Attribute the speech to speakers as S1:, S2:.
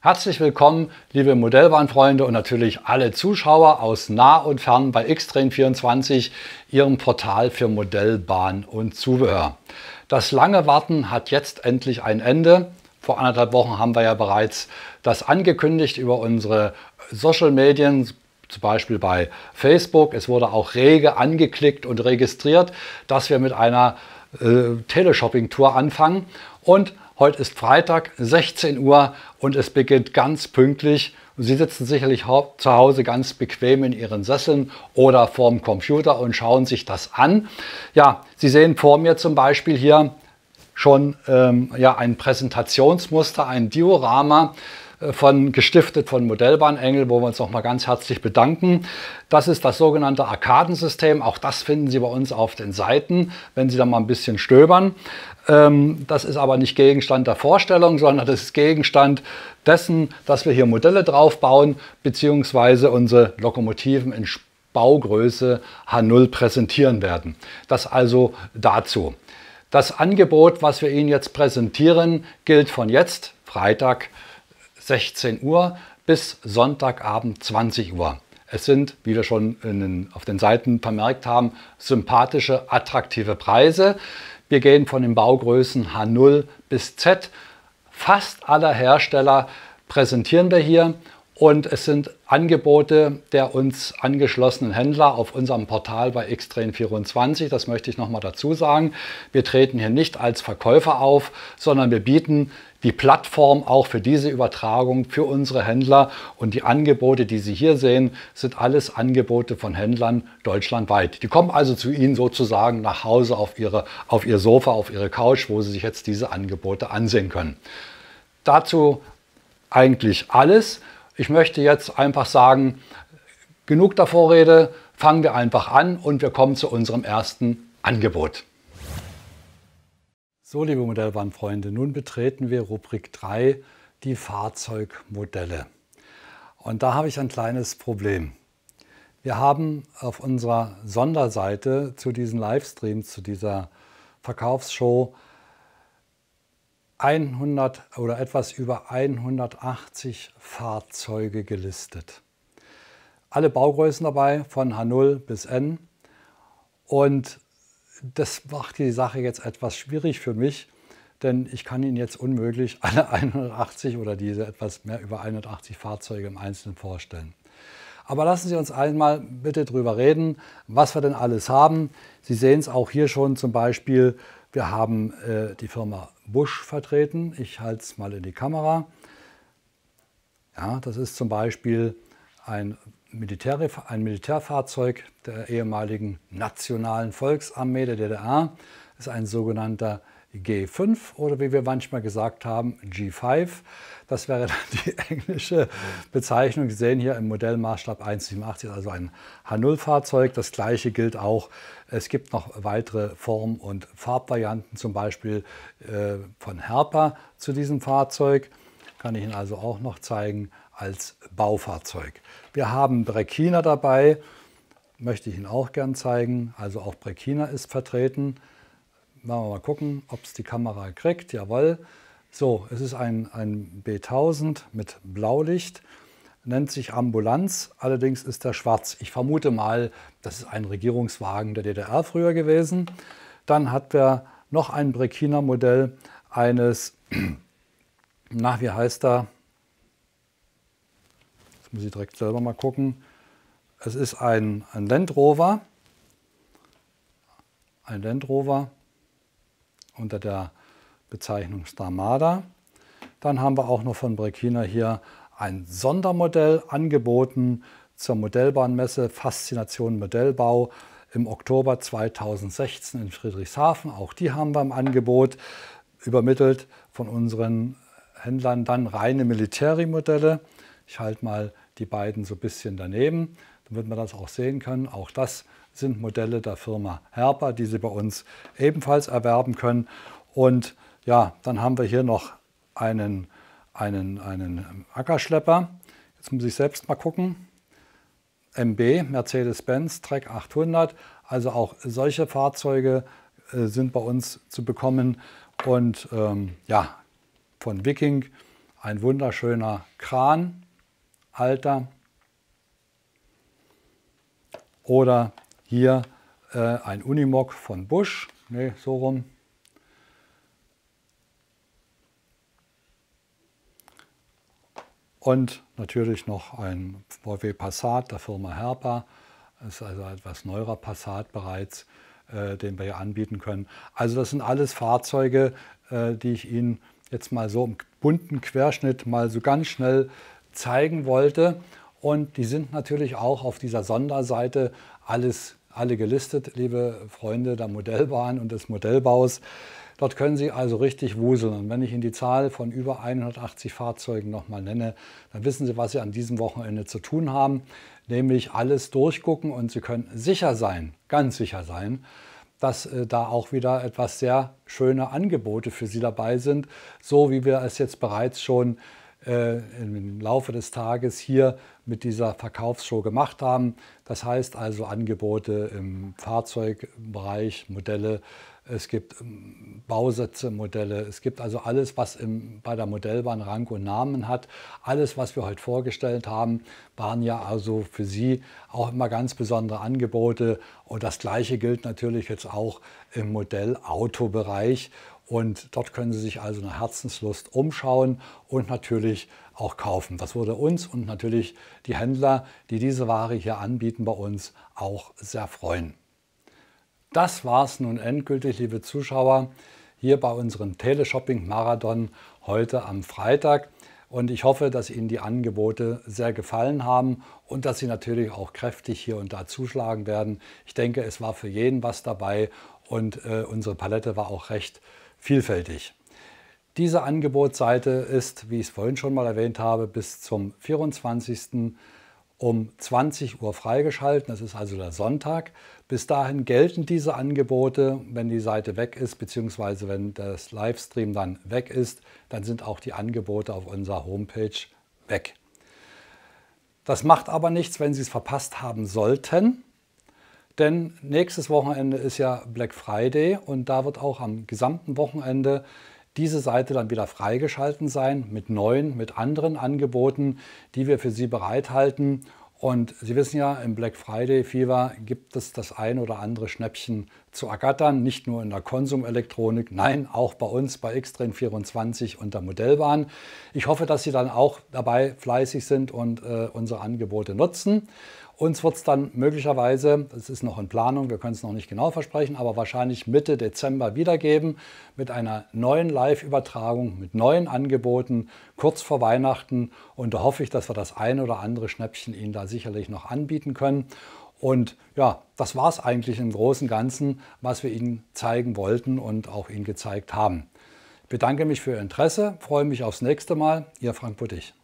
S1: Herzlich willkommen, liebe Modellbahnfreunde und natürlich alle Zuschauer aus nah und fern bei Xtrain24, Ihrem Portal für Modellbahn und Zubehör. Das lange Warten hat jetzt endlich ein Ende. Vor anderthalb Wochen haben wir ja bereits das angekündigt über unsere Social Medien, zum Beispiel bei Facebook. Es wurde auch rege angeklickt und registriert, dass wir mit einer äh, Teleshopping-Tour anfangen. Und Heute ist Freitag, 16 Uhr und es beginnt ganz pünktlich. Sie sitzen sicherlich zu Hause ganz bequem in Ihren Sesseln oder vorm Computer und schauen sich das an. Ja, Sie sehen vor mir zum Beispiel hier schon ähm, ja, ein Präsentationsmuster, ein Diorama. Äh, von, gestiftet von Modellbahnengel, wo wir uns nochmal ganz herzlich bedanken. Das ist das sogenannte Arkadensystem. Auch das finden Sie bei uns auf den Seiten, wenn Sie da mal ein bisschen stöbern. Ähm, das ist aber nicht Gegenstand der Vorstellung, sondern das ist Gegenstand dessen, dass wir hier Modelle draufbauen, beziehungsweise unsere Lokomotiven in Baugröße H0 präsentieren werden. Das also dazu. Das Angebot, was wir Ihnen jetzt präsentieren, gilt von jetzt, Freitag, 16 Uhr bis Sonntagabend 20 Uhr. Es sind, wie wir schon den, auf den Seiten vermerkt haben, sympathische, attraktive Preise. Wir gehen von den Baugrößen H0 bis Z. Fast aller Hersteller präsentieren wir hier und es sind Angebote der uns angeschlossenen Händler auf unserem Portal bei Xtrain24. Das möchte ich nochmal dazu sagen. Wir treten hier nicht als Verkäufer auf, sondern wir bieten die Plattform auch für diese Übertragung für unsere Händler und die Angebote, die Sie hier sehen, sind alles Angebote von Händlern deutschlandweit. Die kommen also zu Ihnen sozusagen nach Hause auf, ihre, auf Ihr Sofa, auf Ihre Couch, wo Sie sich jetzt diese Angebote ansehen können. Dazu eigentlich alles. Ich möchte jetzt einfach sagen, genug der Vorrede, fangen wir einfach an und wir kommen zu unserem ersten Angebot. So, liebe Modellbahnfreunde, nun betreten wir Rubrik 3, die Fahrzeugmodelle. Und da habe ich ein kleines Problem. Wir haben auf unserer Sonderseite zu diesem Livestream, zu dieser Verkaufsshow, 100 oder etwas über 180 Fahrzeuge gelistet. Alle Baugrößen dabei, von H0 bis N. Und das macht die Sache jetzt etwas schwierig für mich, denn ich kann Ihnen jetzt unmöglich alle 180 oder diese etwas mehr über 180 Fahrzeuge im Einzelnen vorstellen. Aber lassen Sie uns einmal bitte drüber reden, was wir denn alles haben. Sie sehen es auch hier schon zum Beispiel wir haben äh, die Firma Busch vertreten. Ich halte es mal in die Kamera. Ja, das ist zum Beispiel ein, Militär, ein Militärfahrzeug der ehemaligen Nationalen Volksarmee der DDR. Das ist ein sogenannter G5 oder wie wir manchmal gesagt haben, G5. Das wäre dann die englische Bezeichnung. Sie sehen hier im Modellmaßstab 187, also ein H0-Fahrzeug. Das gleiche gilt auch, es gibt noch weitere Form- und Farbvarianten, zum Beispiel äh, von Herpa zu diesem Fahrzeug. Kann ich Ihnen also auch noch zeigen als Baufahrzeug. Wir haben Brekina dabei, möchte ich Ihnen auch gern zeigen. Also auch Brekina ist vertreten. Machen wir mal gucken, ob es die Kamera kriegt. Jawohl. So, es ist ein, ein B1000 mit Blaulicht, nennt sich Ambulanz, allerdings ist der schwarz. Ich vermute mal, das ist ein Regierungswagen der DDR früher gewesen. Dann hat wir noch ein Brekina-Modell eines, na, wie heißt er? Jetzt muss ich direkt selber mal gucken. Es ist ein, ein Land Rover. Ein Land Rover unter der Bezeichnung Starmada. Dann haben wir auch noch von Brekina hier ein Sondermodell angeboten zur Modellbahnmesse Faszination Modellbau im Oktober 2016 in Friedrichshafen. Auch die haben wir im Angebot übermittelt von unseren Händlern dann reine Militärimodelle. Ich halte mal die beiden so ein bisschen daneben damit man das auch sehen kann. Auch das sind Modelle der Firma Herpa, die Sie bei uns ebenfalls erwerben können. Und ja, dann haben wir hier noch einen, einen, einen Ackerschlepper. Jetzt muss ich selbst mal gucken. MB, Mercedes-Benz, Trek 800. Also auch solche Fahrzeuge äh, sind bei uns zu bekommen. Und ähm, ja, von Viking ein wunderschöner Kran, alter, oder hier äh, ein Unimog von Busch, nee, so rum. Und natürlich noch ein VW Passat der Firma Herpa. Das ist also etwas neuerer Passat bereits, äh, den wir hier anbieten können. Also das sind alles Fahrzeuge, äh, die ich Ihnen jetzt mal so im bunten Querschnitt mal so ganz schnell zeigen wollte. Und die sind natürlich auch auf dieser Sonderseite alles, alle gelistet, liebe Freunde der Modellbahn und des Modellbaus. Dort können Sie also richtig wuseln. Und wenn ich Ihnen die Zahl von über 180 Fahrzeugen nochmal nenne, dann wissen Sie, was Sie an diesem Wochenende zu tun haben. Nämlich alles durchgucken und Sie können sicher sein, ganz sicher sein, dass äh, da auch wieder etwas sehr schöne Angebote für Sie dabei sind, so wie wir es jetzt bereits schon äh, im Laufe des Tages hier mit dieser Verkaufsshow gemacht haben. Das heißt also Angebote im Fahrzeugbereich, Modelle, es gibt ähm, Bausätze, Modelle, es gibt also alles, was im, bei der Modellbahn Rang und Namen hat. Alles, was wir heute vorgestellt haben, waren ja also für Sie auch immer ganz besondere Angebote. Und das Gleiche gilt natürlich jetzt auch im Modell-Auto-Bereich. Und dort können Sie sich also nach Herzenslust umschauen und natürlich auch kaufen. Das würde uns und natürlich die Händler, die diese Ware hier anbieten, bei uns auch sehr freuen. Das war es nun endgültig, liebe Zuschauer, hier bei unserem Teleshopping-Marathon heute am Freitag. Und ich hoffe, dass Ihnen die Angebote sehr gefallen haben und dass Sie natürlich auch kräftig hier und da zuschlagen werden. Ich denke, es war für jeden was dabei und äh, unsere Palette war auch recht äh, vielfältig. Diese Angebotsseite ist, wie ich es vorhin schon mal erwähnt habe, bis zum 24. um 20 Uhr freigeschalten. Das ist also der Sonntag. Bis dahin gelten diese Angebote. Wenn die Seite weg ist, beziehungsweise wenn das Livestream dann weg ist, dann sind auch die Angebote auf unserer Homepage weg. Das macht aber nichts, wenn Sie es verpasst haben sollten. Denn nächstes Wochenende ist ja Black Friday und da wird auch am gesamten Wochenende diese Seite dann wieder freigeschalten sein mit neuen, mit anderen Angeboten, die wir für Sie bereithalten. Und Sie wissen ja, im Black Friday Fever gibt es das ein oder andere Schnäppchen zu ergattern, nicht nur in der Konsumelektronik, nein, auch bei uns bei Xtrain24 und der Modellbahn. Ich hoffe, dass Sie dann auch dabei fleißig sind und äh, unsere Angebote nutzen. Uns wird es dann möglicherweise, es ist noch in Planung, wir können es noch nicht genau versprechen, aber wahrscheinlich Mitte Dezember wiedergeben mit einer neuen Live-Übertragung, mit neuen Angeboten, kurz vor Weihnachten. Und da hoffe ich, dass wir das ein oder andere Schnäppchen Ihnen da sicherlich noch anbieten können. Und ja, das war es eigentlich im Großen und Ganzen, was wir Ihnen zeigen wollten und auch Ihnen gezeigt haben. Ich bedanke mich für Ihr Interesse, freue mich aufs nächste Mal. Ihr Frank Buttich.